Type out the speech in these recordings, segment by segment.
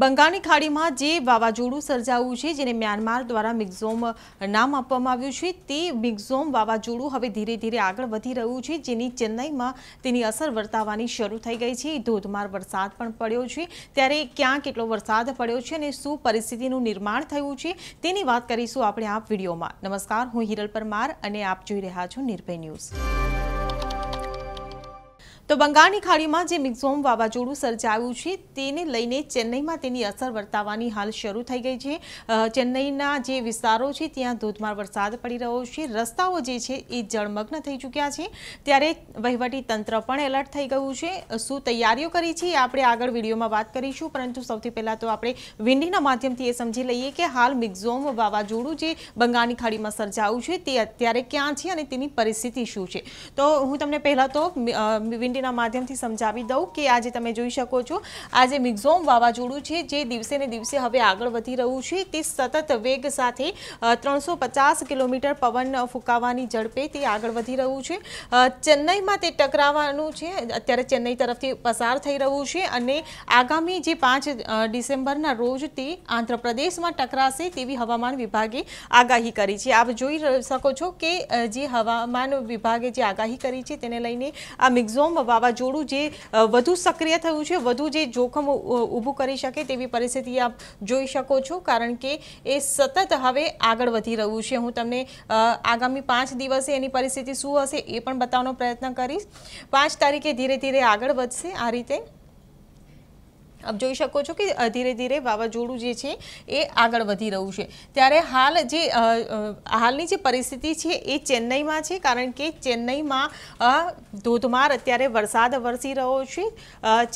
બંગાળની ખાડીમાં જે વાવાઝોડું સર્જાયું છે જેને મ્યાનમાર દ્વારા મિગઝોમ નામ આપવામાં આવ્યું છે તે મિગઝોમ વાવાઝોડું હવે ધીરે ધીરે આગળ વધી રહ્યું છે જેની ચેન્નઈમાં તેની અસર વર્તાવાની શરૂ થઈ ગઈ છે ધોધમાર વરસાદ પણ પડ્યો છે ત્યારે ક્યાં કેટલો વરસાદ પડ્યો છે અને શું પરિસ્થિતિનું નિર્માણ થયું છે તેની વાત કરીશું આપણે આ વિડીયોમાં નમસ્કાર હું હિરલ પરમાર અને આપ જોઈ રહ્યા છો નિર્ભય ન્યૂઝ બંગાની ખાડીમાં જે મિક્સોમ વાવાજોડું સર્જાયું છે તેને લઈને ચેન્નાઈમાં તેની અસર વર્તાવાની હાલ શરૂ થઈ ગઈ છે ચેન્નાઈના જે વિસ્તારો છે ત્યાં ધોધમાર વરસાદ પડી રહ્યો છે રસ્તાઓ જે છે એ જળમગ્ન થઈ ચૂક્યા છે ત્યારે વૈહવાટી તંત્ર પણ એલર્ટ થઈ ગયું છે શું તૈયારીઓ કરી છે આપણે આગળ વિડિયોમાં વાત કરીશું પરંતુ સૌથી પહેલા તો આપણે વિડીયોના માધ્યમથી એ સમજી લઈએ કે હાલ મિક્સોમ વાવાજોડું જે બંગાની ખાડીમાં સર્જાયું છે તે અત્યારે ક્યાં છે અને તેની પરિસ્થિતિ શું છે તો હું તમને પહેલા તો વિડીયો ના માધ્યમથી સમજાવી દઉં કે આજે તમે જોઈ શકો છો આજે મિક્સોમ વાવાજોડું છે જે દિવસેને દિવસે હવે આગળ વધી રહ્યું છે તે સતત વેગ સાથે 350 કિલોમીટર પવન ફુકાવાની જળપે તે આગળ વધી રહ્યું છે ચેન્નાઈ માં તે ટકરાવાનું છે અત્યારે ચેન્નાઈ તરફથી પસાર થઈ રહ્યું છે અને આગામી જે 5 ડિસેમ્બર ના રોજ તે આંધ્રપ્રદેશમાં ટકરાશે તે વિ હવામાન વિભાગે આગાહી કરી છે આપ જોઈ શકો છો કે જે હવામાન વિભાગે જે આગાહી કરી છે તેને લઈને આ મિક્સોમ વાવાઝોડું જે વધુ સક્રિય થયું છે વધુ જે જોખમ ઊભું કરી શકે તેવી પરિસ્થિતિ આપ જોઈ શકો છો કારણ કે એ સતત હવે આગળ વધી રહ્યું છે હું તમને આગામી પાંચ દિવસે એની પરિસ્થિતિ શું હશે એ પણ બતાવવાનો પ્રયત્ન કરીશ પાંચ તારીખે ધીરે ધીરે આગળ વધશે આ રીતે अब જોઈ શકો છો કે ધીરે ધીરે વાવા જુડુ જે છે એ આગળ વધી રહ્યો છે ત્યારે હાલ જે હાલની જે પરિસ્થિતિ છે એ ચેન્નાઈમાં છે કારણ કે ચેન્નાઈમાં ધોધમાર અત્યારે વરસાદ વરસી રહ્યો છે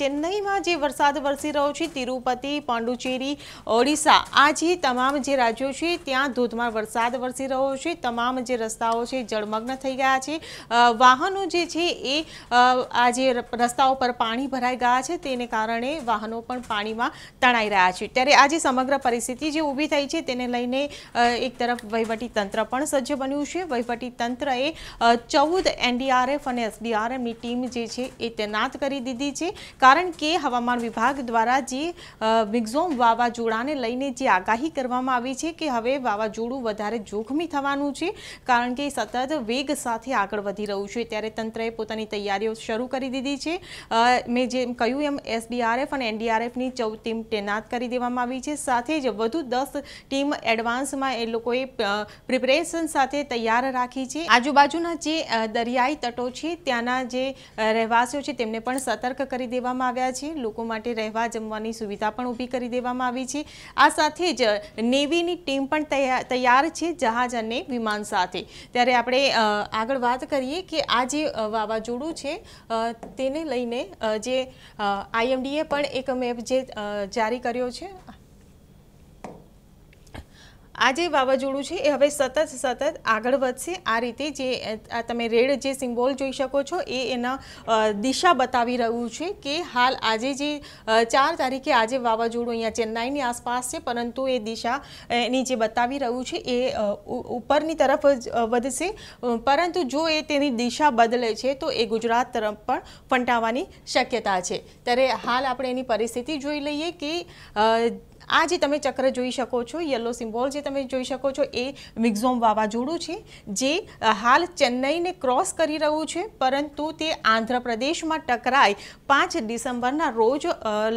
ચેન્નાઈમાં જે વરસાદ વરસી રહ્યો છે તિરુપતિ पांडુચેરી ઓડિશા આજી તમામ જે રાજ્યો છે ત્યાં ધોધમાર વરસાદ વરસી રહ્યો છે તમામ જે રસ્તાઓ છે જળમગ્ન થઈ ગયા છે વાહનો જે છે એ આ જે રસ્તાઓ પર પાણી ભરાઈ ગયા છે તેના કારણે વાહનો પણ પાણીમાં તણાઈ રહ્યા છે ત્યારે આ જે સમગ્ર પરિસ્થિતિ જે ઊભી થઈ છે તેના લઈને એક તરફ વૈવટી તંત્ર પણ સજ્જ બન્યું છે વૈવટી તંત્રએ 14 NDRF અને SDRF ની ટીમ જે છે એ तैनात કરી દીધી છે કારણ કે હવામાન વિભાગ દ્વારા જે વિકઝોમ વાવાજોડાને લઈને જે આગાહી કરવામાં આવી છે કે હવે વાવાજોડું વધારે જોખમી થવાનું છે કારણ કે સતત વેગ સાથે આગળ વધી રહ્યું છે ત્યારે તંત્રએ પોતાની તૈયારીઓ શરૂ કરી દીધી છે મે જે કહ્યું એમ SDRF અને એનડીઆરએફની ચૌદ ટીમ તૈનાત કરી દેવામાં આવી છે સાથે જ વધુ દસ ટીમ એડવાન્સમાં એ લોકોએ પ્રિપેરેશન સાથે તૈયાર રાખી છે આજુબાજુના જે દરિયાઈ તટો છે ત્યાંના જે રહેવાસીઓ છે તેમને પણ સતર્ક કરી દેવામાં આવ્યા છે લોકો માટે રહેવા જમવાની સુવિધા પણ ઊભી કરી દેવામાં આવી છે આ સાથે જ નેવીની ટીમ પણ તૈયાર છે જહાજ અને વિમાન સાથે ત્યારે આપણે આગળ વાત કરીએ કે આ જે વાવાઝોડું છે તેને લઈને જે આઈએમડીએ પણ એક તમે જે જારી કર્યો છે આ જે વાવાઝોડું છે એ હવે સતત સતત આગળ વધશે આ રીતે જે તમે રેડ જે સિમ્બોલ જોઈ શકો છો એ એના દિશા બતાવી રહ્યું છે કે હાલ આજે જે ચાર તારીખે આજે વાવાઝોડું અહીંયા ચેન્નાઈની આસપાસ છે પરંતુ એ દિશા એની જે બતાવી રહ્યું છે એ ઉપરની તરફ વધશે પરંતુ જો એ તેની દિશા બદલે છે તો એ ગુજરાત તરફ પણ ફંટાવાની શક્યતા છે ત્યારે હાલ આપણે એની પરિસ્થિતિ જોઈ લઈએ કે આજે તમે ચક્ર જોઈ શકો છો યલો સિમ્બોલ જે તમે જોઈ શકો છો એ મિકઝોમ વાવાઝોડું છે જે હાલ ચેન્નાઈ ને ક્રોસ કરી રહ્યું છે પરંતુ તે આંધ્રપ્રદેશમાં ટકરાઈ 5 ડિસેમ્બર ના રોજ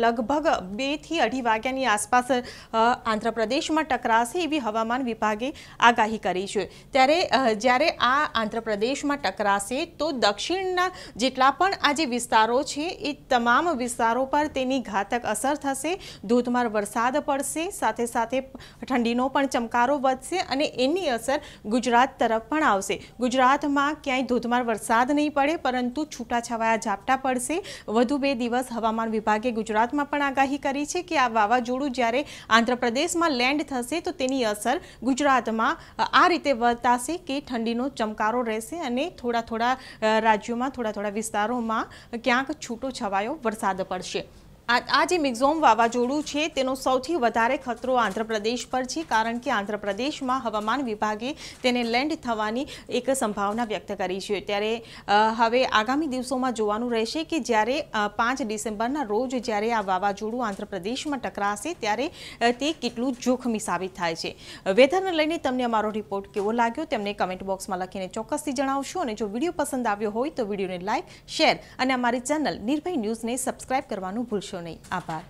લગભગ 2 થી 2:30 વાગ્યા ની આસપાસ આંધ્રપ્રદેશમાં ટકરાશે એવી હવામાન વિભાગે આગાહી કરી છે ત્યારે જ્યારે આ આંધ્રપ્રદેશમાં ટકરાશે તો દક્ષિણના જેટલા પણ આજી વિસ્તારો છે એ તમામ વિસ્તારો પર તેની ઘાતક અસર થશે ધૂતમાર વરસાદ પડશે સાથે સાથે ઠંડીનો પણ ચમકારો વધશે અને એની અસર ગુજરાત તરફ પણ આવશે ગુજરાતમાં ક્યાંય ધોધમાર વરસાદ નહીં પડે પરંતુ છૂટાછવાયા ઝાપટા પડશે વધુ બે દિવસ હવામાન વિભાગે ગુજરાતમાં પણ આગાહી કરી છે કે આ વાવાજોડું જ્યારે આંધ્રપ્રદેશમાં લેન્ડ થશે તો તેની અસર ગુજરાતમાં આ રીતે વર્તાશે કે ઠંડીનો ચમકારો રહેશે અને થોડા થોડા રાજ્યોમાં થોડા થોડા વિસ્તારોમાં ક્યાંક છૂટો છવાયો વરસાદ પડશે આ જે મિક્ઝોમ વાવાઝોડું છે તેનો સૌથી વધારે ખતરો આંધ્રપ્રદેશ પર છે કારણ કે આંધ્રપ્રદેશમાં હવામાન વિભાગે તેને લેન્ડ થવાની એક સંભાવના વ્યક્ત કરી છે ત્યારે હવે આગામી દિવસોમાં જોવાનું રહેશે કે જ્યારે પાંચ ડિસેમ્બરના રોજ જ્યારે આ વાવાઝોડું આંધ્રપ્રદેશમાં ટકરાશે ત્યારે તે કેટલું જોખમી સાબિત થાય છે વેધરને લઈને તમને અમારો રિપોર્ટ કેવો લાગ્યો તેમને કમેન્ટ બોક્સમાં લખીને ચોક્કસથી જણાવશો અને જો વિડીયો પસંદ આવ્યો હોય તો વિડીયોને લાઇક શેર અને અમારી ચેનલ નિર્ભય ન્યૂઝને સબસ્ક્રાઇબ કરવાનું ભૂલશો જોશો નહીં આભાર